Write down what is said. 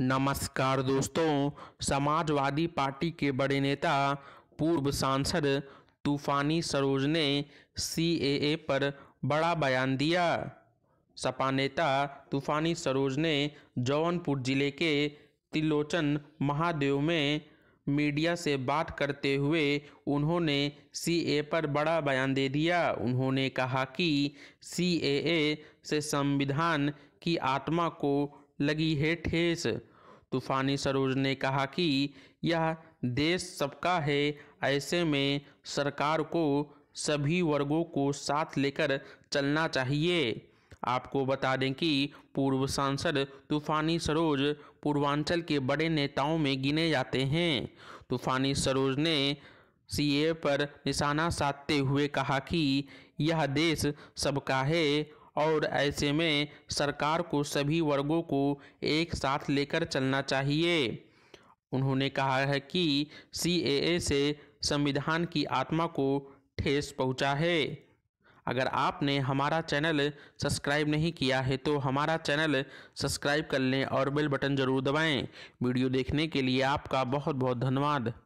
नमस्कार दोस्तों समाजवादी पार्टी के बड़े नेता पूर्व सांसद तूफानी सरोज ने सी पर बड़ा बयान दिया सपा नेता तूफानी सरोज ने जौनपुर जिले के तिलोचन महादेव में मीडिया से बात करते हुए उन्होंने सी पर बड़ा बयान दे दिया उन्होंने कहा कि सी से संविधान की आत्मा को लगी है ठेस तूफानी सरोज ने कहा कि यह देश सबका है ऐसे में सरकार को सभी वर्गों को साथ लेकर चलना चाहिए आपको बता दें कि पूर्व सांसद तूफानी सरोज पूर्वांचल के बड़े नेताओं में गिने जाते हैं तूफानी सरोज ने सीए पर निशाना साधते हुए कहा कि यह देश सबका है और ऐसे में सरकार को सभी वर्गों को एक साथ लेकर चलना चाहिए उन्होंने कहा है कि सी से संविधान की आत्मा को ठेस पहुंचा है अगर आपने हमारा चैनल सब्सक्राइब नहीं किया है तो हमारा चैनल सब्सक्राइब कर लें और बेल बटन ज़रूर दबाएं वीडियो देखने के लिए आपका बहुत बहुत धन्यवाद